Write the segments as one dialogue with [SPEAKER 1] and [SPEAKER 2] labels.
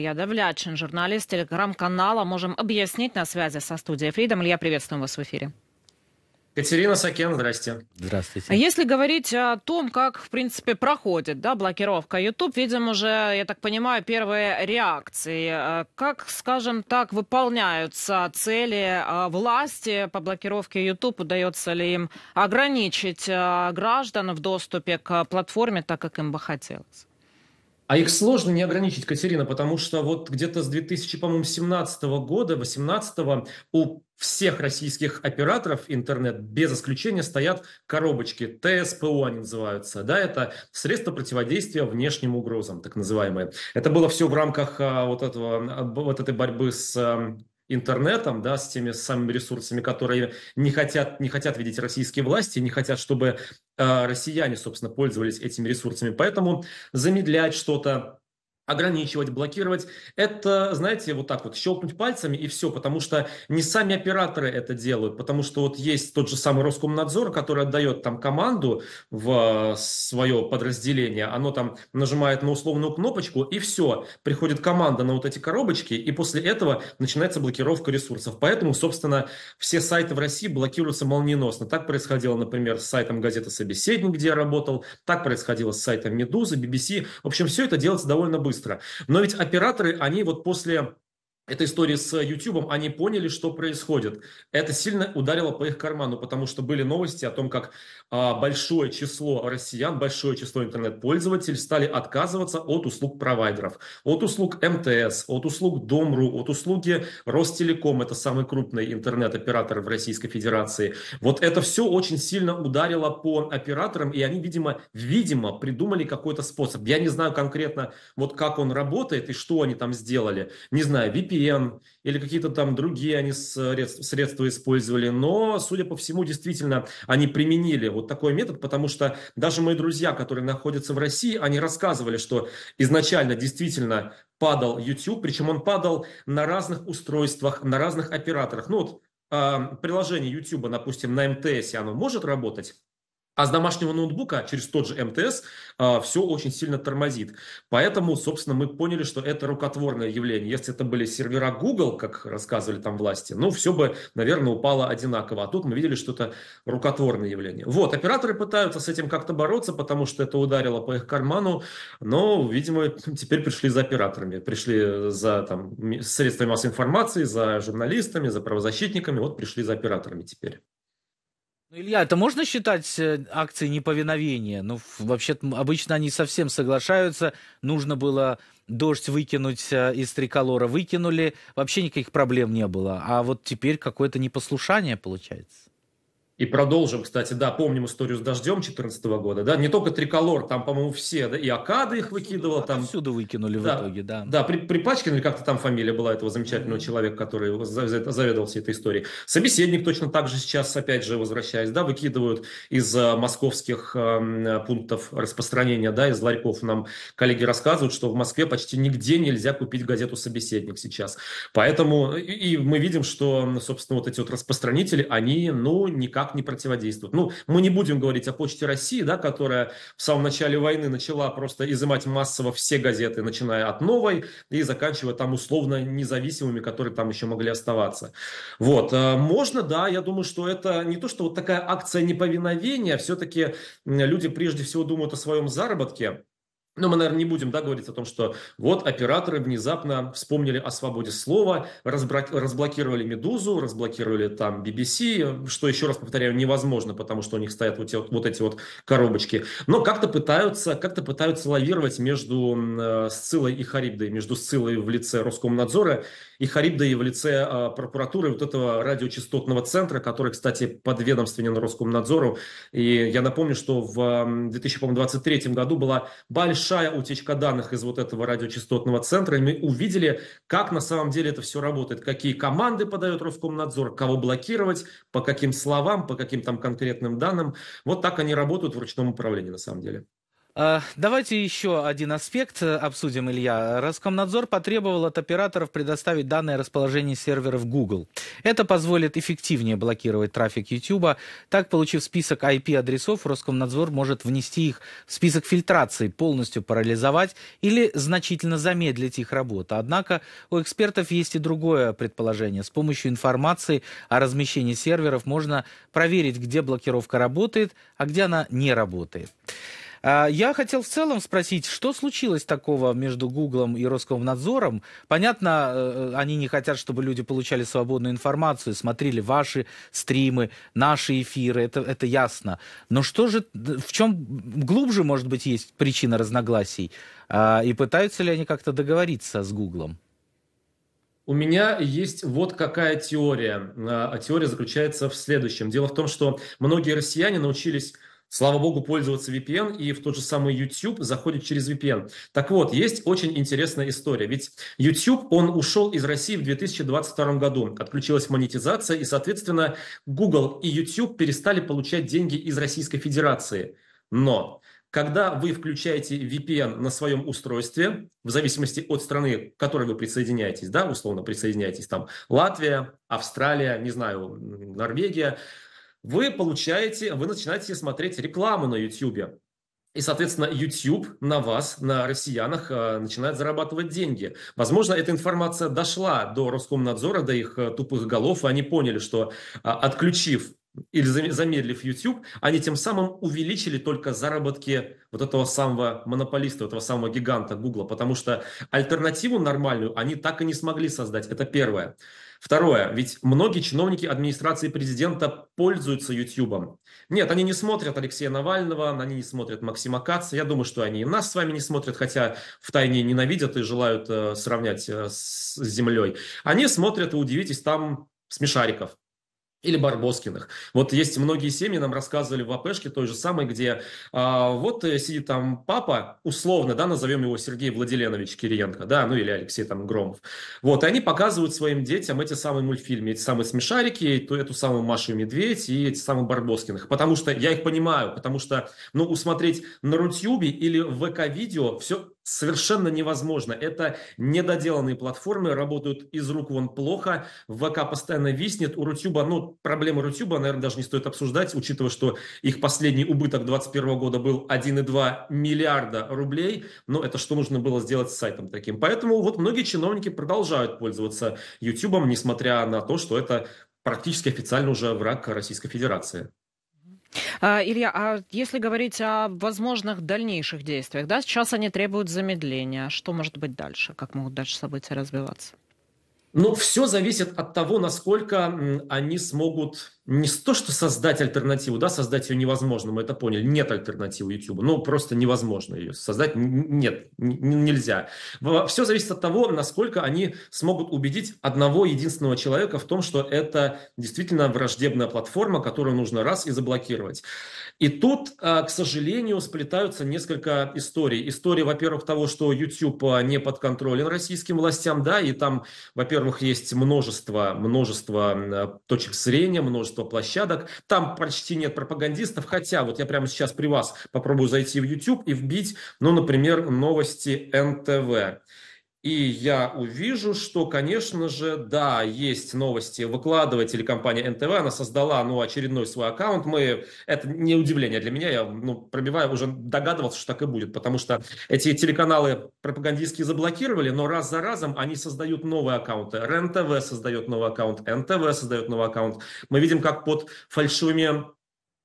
[SPEAKER 1] Илья Давлячин, журналист телеграм-канала «Можем объяснить» на связи со студией Freedom. Илья, приветствуем вас в эфире. Катерина Сакен, здрасте. Здравствуйте. А если говорить о том, как, в принципе, проходит да, блокировка YouTube, видим уже, я так понимаю, первые реакции. Э, как, скажем так, выполняются цели э, власти по блокировке YouTube? Удается ли им ограничить э, граждан в доступе к платформе так, как им бы хотелось?
[SPEAKER 2] А их сложно не ограничить, Катерина, потому что вот где-то с 2017 года, 2018 у всех российских операторов интернет без исключения стоят коробочки, ТСПУ они называются, да, это средство противодействия внешним угрозам, так называемые. Это было все в рамках а, вот, этого, а, вот этой борьбы с а, интернетом, да, с теми самыми ресурсами, которые не хотят, не хотят видеть российские власти, не хотят, чтобы э, россияне, собственно, пользовались этими ресурсами. Поэтому замедлять что-то, ограничивать, блокировать. Это, знаете, вот так вот щелкнуть пальцами и все, потому что не сами операторы это делают, потому что вот есть тот же самый Роскомнадзор, который отдает там команду в э, свое подразделение, оно там нажимает на условную кнопочку и все, приходит команда на вот эти коробочки, и после этого начинается блокировка ресурсов. Поэтому, собственно, все сайты в России блокируются молниеносно. Так происходило, например, с сайтом газеты «Собеседник», где я работал, так происходило с сайтом Медуза, BBC. В общем, все это делается довольно быстро быстро. Но ведь операторы, они вот после эта история с YouTube, они поняли, что происходит. Это сильно ударило по их карману, потому что были новости о том, как а, большое число россиян, большое число интернет-пользователей стали отказываться от услуг провайдеров, от услуг МТС, от услуг Дом.ру, от услуги Ростелеком, это самый крупный интернет-оператор в Российской Федерации. Вот это все очень сильно ударило по операторам, и они, видимо, видимо, придумали какой-то способ. Я не знаю конкретно, вот как он работает и что они там сделали. Не знаю, VPN VPN или какие-то там другие они средства, средства использовали. Но, судя по всему, действительно, они применили вот такой метод, потому что даже мои друзья, которые находятся в России, они рассказывали, что изначально действительно падал YouTube, причем он падал на разных устройствах, на разных операторах. Ну вот а, приложение YouTube, допустим, на МТС, оно может работать? А с домашнего ноутбука через тот же МТС э, а, все очень сильно тормозит. Поэтому, собственно, мы поняли, что это рукотворное явление. Если это были сервера Google, как рассказывали там власти, ну, все бы, наверное, упало одинаково. А тут мы видели, что это рукотворное явление. Вот, операторы пытаются с этим как-то бороться, потому что это ударило по их карману, но, видимо, теперь пришли за операторами, пришли за там, средствами массовой информации, за журналистами, за правозащитниками, вот пришли за операторами теперь.
[SPEAKER 3] Ну, Илья, это можно считать э, акцией неповиновения? Ну, вообще обычно они совсем соглашаются. Нужно было дождь выкинуть э, из триколора. Выкинули, вообще никаких проблем не было. А вот теперь какое-то непослушание получается. И продолжим, кстати, да, помним историю с дождем 2014 года, да, не только
[SPEAKER 2] триколор, там, по-моему, все, да, и Акада их выкидывала. Там, Отсюда выкинули да, в итоге, да. Да, при, Припачкин, или как-то там фамилия была этого замечательного mm-hmm. человека, который заведовался этой историей. Собеседник точно так же сейчас, опять же, возвращаясь, да, выкидывают из э, московских э, пунктов распространения, да, из ларьков. Нам коллеги рассказывают, что в Москве почти нигде нельзя купить газету «Собеседник» сейчас. Поэтому, и, и мы видим, что, собственно, вот эти вот распространители, они, ну, никак никак не противодействуют. Ну, мы не будем говорить о Почте России, да, которая в самом начале войны начала просто изымать массово все газеты, начиная от новой и заканчивая там условно независимыми, которые там еще могли оставаться. Вот. Э, можно, да, я думаю, что это не то, что вот такая акция неповиновения, все-таки люди прежде всего думают о своем заработке, но мы, наверное, не будем да, говорить о том, что вот операторы внезапно вспомнили о свободе слова, разблокировали «Медузу», разблокировали там BBC, что, еще раз повторяю, невозможно, потому что у них стоят вот, те, вот эти вот коробочки. Но как-то пытаются, как-то пытаются лавировать между э, Сцилой и Харибдой, между Сцилой в лице Роскомнадзора и Харибдой в лице а, прокуратуры вот этого радиочастотного центра, который, кстати, подведомственен Роскомнадзору. И я напомню, что в 2023 году была большая большая утечка данных из вот этого радиочастотного центра, и мы увидели, как на самом деле это все работает, какие команды подает Роскомнадзор, кого блокировать,
[SPEAKER 3] по каким словам, по каким там конкретным данным. Вот так они работают в ручном управлении на самом деле. А, давайте еще один аспект э, обсудим, Илья. Роскомнадзор потребовал от операторов предоставить данные расположения серверов Google. Это позволит эффективнее блокировать трафик YouTube. Так, получив список IP-адресов, Роскомнадзор может внести их в список фильтрации, полностью парализовать или значительно замедлить их работу. Однако у экспертов есть и другое предположение. С помощью информации о размещении серверов можно проверить, где блокировка работает, а где она не работает. А, я хотел в целом спросить, что случилось такого между Гуглом и Роскомнадзором? Понятно, э, они не хотят, чтобы люди получали свободную информацию, смотрели ваши стримы, наши эфиры, это, это ясно. Но что же, в чем глубже, может быть, есть причина разногласий? А, и пытаются ли они как-то договориться с Гуглом?
[SPEAKER 2] У меня есть вот какая теория. А, а теория заключается в следующем. Дело в том, что многие россияне научились Слава богу, пользоваться VPN и в тот же самый YouTube заходит через VPN. Так вот, есть очень интересная история. Ведь YouTube, он ушел из России в 2022 году. Отключилась монетизация, и, соответственно, Google и YouTube перестали получать деньги из Российской Федерации. Но когда вы включаете VPN на своем устройстве, в зависимости от страны, к которой вы присоединяетесь, да, условно присоединяетесь, там Латвия, Австралия, не знаю, Норвегия – вы получаете, вы начинаете смотреть рекламу на YouTube. И, соответственно, YouTube на вас, на россиянах, э, начинает зарабатывать деньги. Возможно, эта информация дошла до Роскомнадзора, до их э, тупых голов, и они поняли, что а, отключив или замедлив YouTube, они тем самым увеличили только заработки вот этого самого монополиста, этого самого гиганта Google, потому что альтернативу нормальную они так и не смогли создать. Это первое. Второе, ведь многие чиновники администрации президента пользуются YouTube. Нет, они не смотрят Алексея Навального, они не смотрят Максима Каца. Я думаю, что они и нас с вами не смотрят, хотя в тайне ненавидят и желают э, сравнять э, с, с землей. Они смотрят, и удивитесь, там смешариков или Барбоскиных. Вот есть многие семьи, нам рассказывали в АПшке той же самой, где а, вот э, сидит там папа, условно, да, назовем его Сергей Владиленович Кириенко, да, ну или Алексей там Громов. Вот, и они показывают своим детям эти самые мультфильмы, эти самые смешарики, эту эту самую Машу и Медведь и эти самые Барбоскиных. Потому что я их понимаю, потому что, ну, усмотреть на Рутюбе или в ВК-видео все совершенно невозможно. Это недоделанные платформы, работают из рук вон плохо, ВК постоянно виснет, у Рутюба, ну, проблемы Рутюба, наверное, даже не стоит обсуждать, учитывая, что их последний убыток 2021 года был 1,2 миллиарда рублей, но это что нужно было сделать с сайтом таким. Поэтому вот многие чиновники продолжают пользоваться Ютубом, несмотря на то, что это практически официально уже враг Российской Федерации.
[SPEAKER 1] А, Илья, а если говорить о возможных дальнейших действиях, да, сейчас они требуют замедления. Что может быть дальше? Как могут дальше события развиваться?
[SPEAKER 2] Ну, все зависит от того, насколько они смогут не то, что создать альтернативу, да, создать ее невозможно, мы это поняли, нет альтернативы YouTube, ну, просто невозможно ее создать, нет, нельзя. Все зависит от того, насколько они смогут убедить одного единственного человека в том, что это действительно враждебная платформа, которую нужно раз и заблокировать. И тут, э, к сожалению, сплетаются несколько историй. История, во-первых, того, что YouTube э, не подконтролен российским властям, да, и там, во-первых, есть множество, множество э, точек зрения, множество множество площадок. Там почти нет пропагандистов, хотя вот я прямо сейчас при вас попробую зайти в YouTube и вбить, ну, например, новости НТВ. И я увижу, что, конечно же, да, есть новости. Выкладывать или компания НТВ, она создала ну, очередной свой аккаунт. Мы, это не удивление для меня, я ну, пробиваю, уже догадывался, что так и будет, потому что эти телеканалы пропагандистские заблокировали, но раз за разом они создают новые аккаунты. РЕН-ТВ создает новый аккаунт, НТВ создает новый аккаунт. Мы видим, как под фальшивыми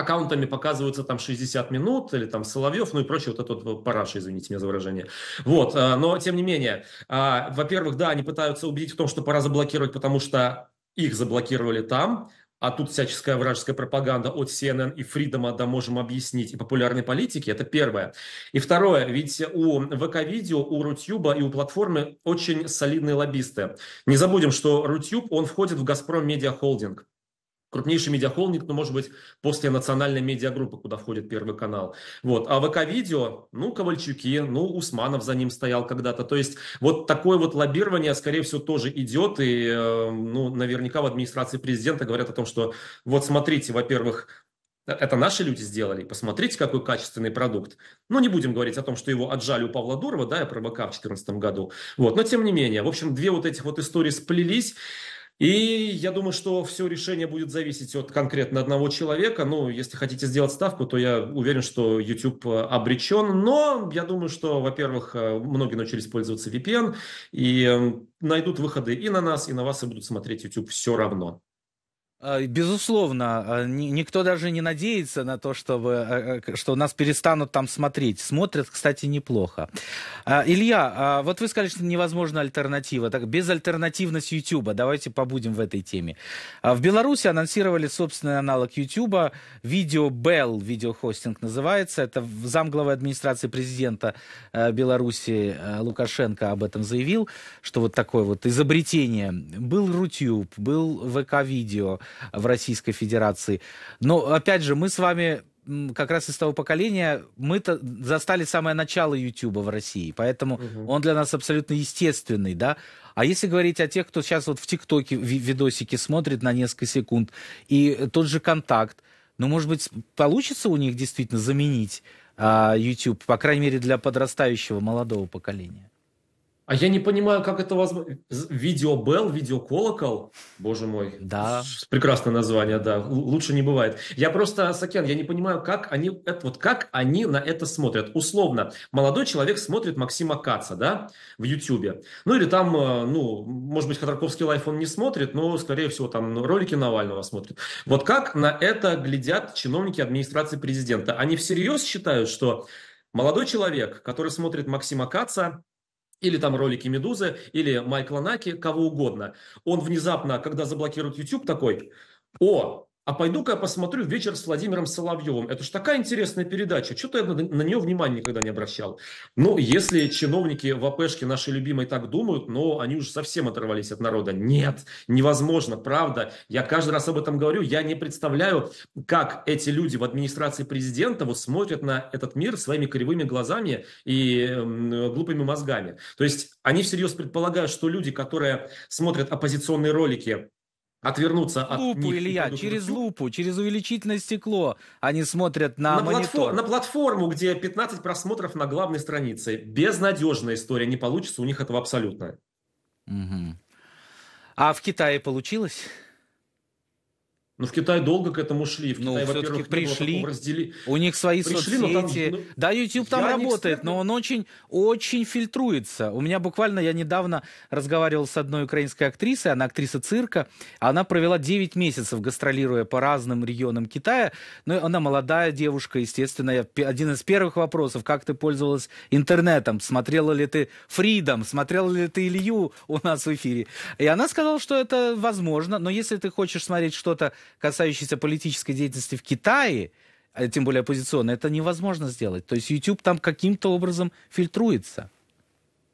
[SPEAKER 2] аккаунтами показываются там 60 минут или там Соловьев, ну и прочее, вот этот вот параш, извините меня за выражение. Вот, э, но тем не менее, а, во-первых, да, они пытаются убедить в том, что пора заблокировать, потому что их заблокировали там, а тут всяческая вражеская пропаганда от CNN и Фридома, да можем объяснить, и популярной политики, это первое. И второе, ведь у ВК-видео, у Рутюба и у платформы очень солидные лоббисты. Не забудем, что Рутюб, он входит в «Газпром Медиа Холдинг» крупнейший медиахолдинг, ну, может быть, после национальной медиагруппы, куда входит Первый канал. Вот. А ВК-видео, ну, Ковальчуки, ну, Усманов за ним стоял когда-то. То есть вот такое вот лоббирование, скорее всего, тоже идет. И, э, ну, наверняка в администрации президента говорят о том, что вот смотрите, во-первых, э, это наши люди сделали. Посмотрите, какой качественный продукт. Ну, не будем говорить о том, что его отжали у Павла Дурова, да, и про ВК в 2014 году. Вот. Но, тем не менее, в общем, две вот этих вот истории сплелись. И я думаю, что все решение будет зависеть от конкретно одного человека. Ну, если хотите сделать ставку, то я уверен, что YouTube э, обречен. Но я думаю, что, во-первых, э, многие научились пользоваться VPN и эм,
[SPEAKER 3] найдут выходы и на нас, и на вас, и будут смотреть YouTube все равно. А, безусловно, а, никто даже не надеется на то, чтобы, а, что нас перестанут там смотреть. Смотрят, кстати, неплохо. Илья, вот вы сказали, что невозможна альтернатива. Так, безальтернативность YouTube. Давайте побудем в этой теме. В Беларуси анонсировали собственный аналог YouTube. Видео Bell, видеохостинг называется. Это замглавы администрации президента Беларуси Лукашенко об этом заявил, что вот такое вот изобретение. Был Рутюб, был ВК-видео, в Российской Федерации. Но, опять же, мы с вами как раз из того поколения, мы-то застали самое начало Ютуба в России, поэтому угу. он для нас абсолютно естественный, да. А если говорить о тех, кто сейчас вот в ТикТоке видосики смотрит на несколько секунд, и тот же контакт, ну, может быть, получится у них действительно заменить а, YouTube, по крайней мере, для подрастающего молодого поколения? А я не понимаю, как это возможно.
[SPEAKER 2] Видео-бел, Видеобелл, видеоколокол, боже мой. Да. Прекрасное название, да. Лучше не бывает. Я просто, Сакен, я не понимаю, как они, это, вот как они на это смотрят. Условно, молодой человек смотрит Максима Каца, да, в Ютьюбе. Ну или там, э, ну, может быть, Ходорковский лайф он не смотрит, но, скорее всего, там ну, ролики Навального смотрит. Вот как на это глядят чиновники администрации президента? Они всерьез считают, что молодой человек, который смотрит Максима Каца, или там ролики Медузы, или Майкла Наки, кого угодно. Он внезапно, когда заблокирует YouTube, такой, о, а пойду-ка я посмотрю вечер с Владимиром Соловьевым. Это же такая интересная передача. Что-то я на, на нее внимания никогда не обращал. Ну, если чиновники в АПшке нашей любимой так думают, но они уже совсем оторвались от народа. Нет, невозможно, правда. Я каждый раз об этом говорю. Я не представляю, как эти люди в администрации президента вот смотрят на этот мир своими кривыми глазами и э, глупыми мозгами. То есть они всерьез предполагают, что люди,
[SPEAKER 3] которые смотрят оппозиционные ролики, отвернуться от лупу, них. Илья, через лупу, через увеличительное стекло они смотрят на, на монитор. Платформ, на платформу, где 15
[SPEAKER 2] просмотров на главной странице. Безнадежная история, не получится у них этого абсолютно.
[SPEAKER 3] Угу. А в Китае получилось? Но ну, в Китае долго к этому шли. В ну, Китае, во-первых, пришли. Раздели... У них свои пришли, соцсети. Но там, ну, да, YouTube там работает, но он очень, очень фильтруется. У меня буквально, я недавно разговаривал с одной украинской актрисой, она актриса цирка. Она провела 9 месяцев, гастролируя по разным регионам Китая. Но ну, она молодая девушка, естественно. Я... Один из первых вопросов, как ты пользовалась интернетом? Смотрела ли ты Freedom? Смотрела ли ты Илью у нас в эфире? И она сказала, что это возможно, но если ты хочешь смотреть что-то касающиеся политической деятельности в Китае, а тем более оппозиционной, это невозможно сделать. То есть YouTube там каким-то образом фильтруется.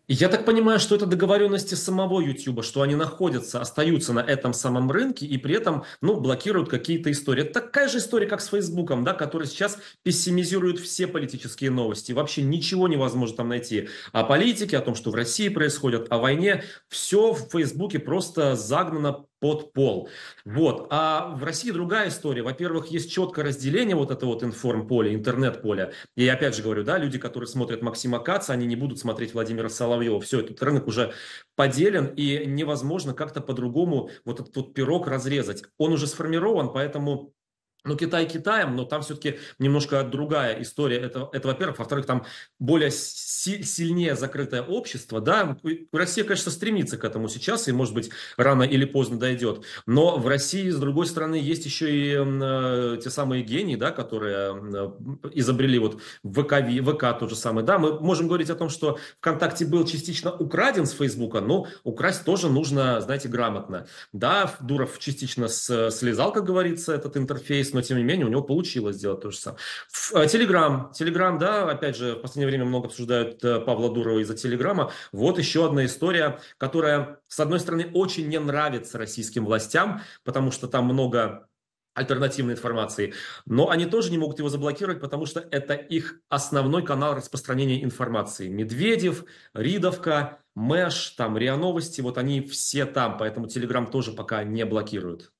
[SPEAKER 3] Я так понимаю, что это договоренности самого
[SPEAKER 2] YouTube, что они находятся, остаются на этом самом рынке и при этом ну, блокируют какие-то истории. Это такая же история, как с Фейсбуком, да, который сейчас пессимизирует все политические новости. Вообще ничего невозможно там найти. О политике, о том, что в России происходит, о войне. Все в Фейсбуке просто загнано под пол. Вот. А в России другая история. Во-первых, есть четкое разделение вот это вот информполя, интернет-поля. И опять же говорю, да, люди, которые смотрят Максима Каца, они не будут смотреть Владимира Соловьева. Все, этот рынок уже поделен, и невозможно как-то по-другому вот этот вот пирог разрезать. Он уже сформирован, поэтому ну, Китай Китаем, но там все-таки немножко другая история. Это, это во-первых. Во-вторых, там более си- сильнее закрытое общество. Да? Россия, конечно, стремится к этому сейчас, и, может быть, рано или поздно дойдет. Но в России, с другой стороны, есть еще и э, те самые гении, да, которые э, изобрели вот ВК, ВК тот же самый. Да, мы можем говорить о том, что ВКонтакте был частично украден с Фейсбука, но украсть тоже нужно, знаете, грамотно. Да, Дуров частично э, слезал, как говорится, этот интерфейс специалист, но тем не менее у него получилось сделать то же самое. Э, Телеграм, Телеграм, да, опять же, в последнее время много обсуждают э, Павла Дурова из-за Телеграма. Вот еще одна история, которая, с одной стороны, очень не нравится российским властям, потому что там много альтернативной информации. Но они тоже не могут его заблокировать, потому что это их основной канал распространения информации. Медведев, Ридовка, Мэш, там РИА Новости, вот они все там, поэтому Телеграм тоже пока не блокируют.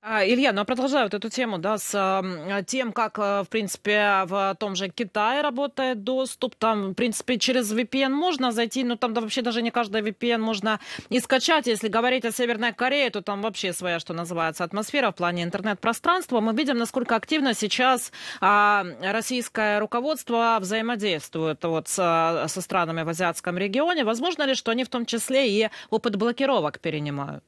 [SPEAKER 1] А, Илья, ну я а продолжаю вот эту тему, да, с тем, как, э, в принципе, в том же Китае работает доступ, там, в принципе, через VPN можно зайти, но там да, вообще даже не каждый VPN можно и скачать. Если говорить о Северной Корее, то там вообще своя, что называется, атмосфера в плане интернет-пространства. Мы видим, насколько активно сейчас а, российское руководство взаимодействует вот с, со странами в азиатском регионе. Возможно ли, что они в том числе и опыт блокировок перенимают?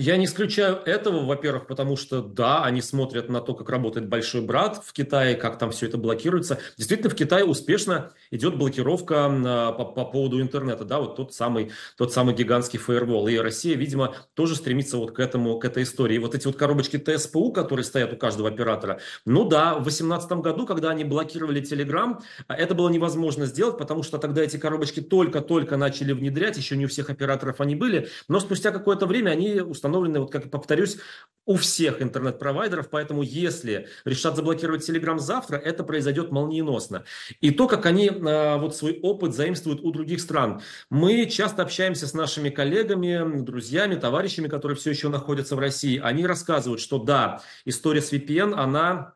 [SPEAKER 2] Я не исключаю этого, во-первых, потому что, да, они смотрят на то, как работает большой брат в Китае, как там все это блокируется. Действительно, в Китае успешно идет блокировка а, по, по поводу интернета, да, вот тот самый, тот самый гигантский фаервол. И Россия, видимо, тоже стремится вот к этому, к этой истории. И вот эти вот коробочки ТСПУ, которые стоят у каждого оператора, ну да, в 2018 году, когда они блокировали Telegram, это было невозможно сделать, потому что тогда эти коробочки только-только начали внедрять, еще не у всех операторов они были, но спустя какое-то время они установили установлены, вот как я повторюсь, у всех интернет-провайдеров, поэтому если решат заблокировать Telegram завтра, это произойдет молниеносно. И то, как они э, вот свой опыт заимствуют у других стран. Мы часто общаемся с нашими коллегами, друзьями, товарищами, которые все еще находятся в России. Они рассказывают, что да, история с VPN, она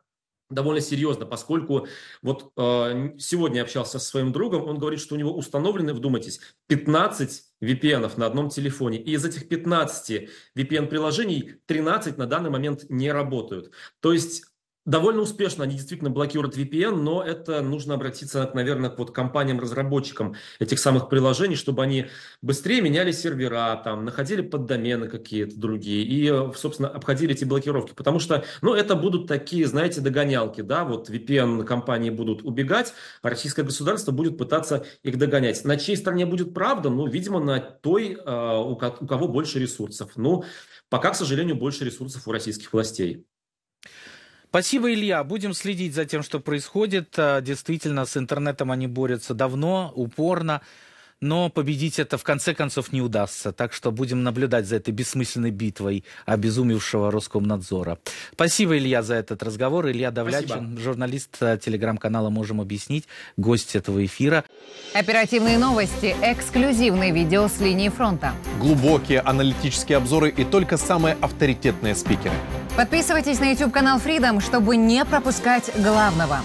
[SPEAKER 2] довольно серьезно, поскольку вот э, сегодня общался со своим другом, он говорит, что у него установлены, вдумайтесь, 15 VPN на одном телефоне. И из этих 15 VPN-приложений 13 на данный момент не работают. То есть Довольно успешно они действительно блокируют VPN, но это нужно обратиться, наверное, к вот компаниям-разработчикам этих самых приложений, чтобы они быстрее меняли сервера, там, находили поддомены какие-то другие и, собственно, обходили эти блокировки. Потому что, ну, это будут такие, знаете, догонялки, да, вот VPN-компании будут убегать, а российское государство будет пытаться их догонять. На чьей стороне будет правда? Ну, видимо, на той, э, у кого больше ресурсов. Ну, пока, к сожалению, больше ресурсов у российских
[SPEAKER 3] властей. Спасибо, Илья. Будем следить за тем, что происходит. Э, действительно, с интернетом они борются давно, упорно, но победить это в конце концов не удастся. Так что будем наблюдать за этой бессмысленной битвой обезумевшего Роскомнадзора. Спасибо, Илья, за этот разговор. Илья Давлячин, журналист э, телеграм-канала «Можем объяснить», гость этого эфира.
[SPEAKER 1] Оперативные новости, эксклюзивные видео с линии фронта.
[SPEAKER 3] Глубокие аналитические обзоры и только самые авторитетные спикеры.
[SPEAKER 1] Подписывайтесь на YouTube-канал Freedom, чтобы не пропускать главного.